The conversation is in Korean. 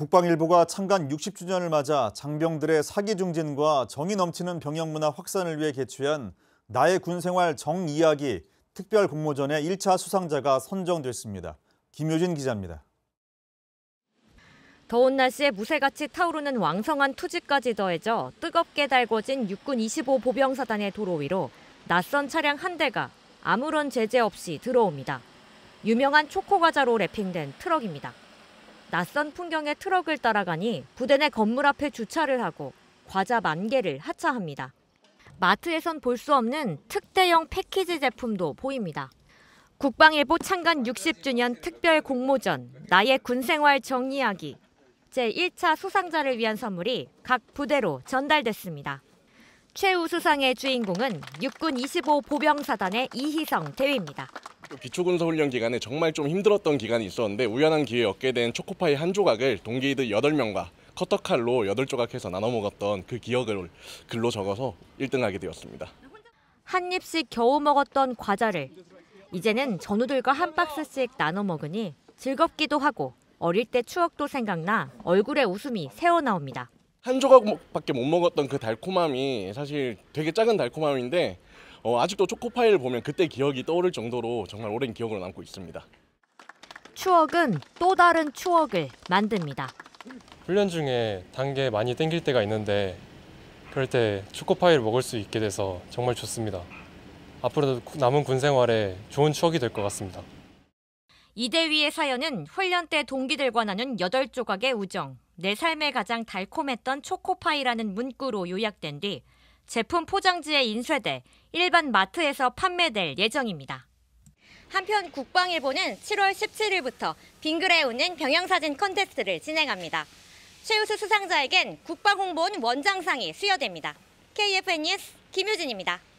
국방일보가 창간 60주년을 맞아 장병들의 사기 중진과 정이 넘치는 병역 문화 확산을 위해 개최한 나의 군생활 정이야기 특별 공모전의 1차 수상자가 선정됐습니다. 김효진 기자입니다. 더운 날씨에 무쇠같이 타오르는 왕성한 투지까지 더해져 뜨겁게 달궈진 육군 25 보병사단의 도로 위로 낯선 차량 한 대가 아무런 제재 없이 들어옵니다. 유명한 초코과자로 랩핑된 트럭입니다. 낯선 풍경의 트럭을 따라가니 부대 내 건물 앞에 주차를 하고 과자 만 개를 하차합니다. 마트에선 볼 수 없는 특대형 패키지 제품도 보입니다. 국방일보 창간 60주년 특별 공모전 나의 군생활 정리하기 제1차 수상자를 위한 선물이 각 부대로 전달됐습니다. 최우 수상의 주인공은 육군 25 보병사단의 이희성 대위입니다. 비초근사 훈련 기간에 정말 좀 힘들었던 기간이 있었는데 우연한 기회에 얻게 된 초코파이 한 조각을 동기들 8명과 커터칼로 8조각 해서 나눠 먹었던 그 기억을 글로 적어서 1등하게 되었습니다. 한 입씩 겨우 먹었던 과자를 이제는 전우들과 한 박스씩 나눠 먹으니 즐겁기도 하고 어릴 때 추억도 생각나 얼굴에 웃음이 새어나옵니다. 한 조각밖에 못 먹었던 그 달콤함이 사실 되게 작은 달콤함인데 어, 아직도 초코파이를 보면 그때 기억이 떠오를 정도로 정말 오랜 기억으로 남고 있습니다. 추억은 또 다른 추억을 만듭니다. 훈련 중에 단계 많이 땡길 때가 있는데 그럴 때 초코파이를 먹을 수 있게 돼서 정말 좋습니다. 앞으로도 남은 군 생활에 좋은 추억이 될 것 같습니다. 이대위의 사연은 훈련 때 동기들과 나눈 여덟 조각의 우정, 내 삶에 가장 달콤했던 초코파이라는 문구로 요약된 뒤 제품 포장지에 인쇄돼 일반 마트에서 판매될 예정입니다. 한편 국방일보는 7월 17일부터 빙그레 우는 병영사진 컨테스트를 진행합니다. 최우수 수상자에겐 국방홍보원 원장상이 수여됩니다. KFN 뉴스 김효진입니다.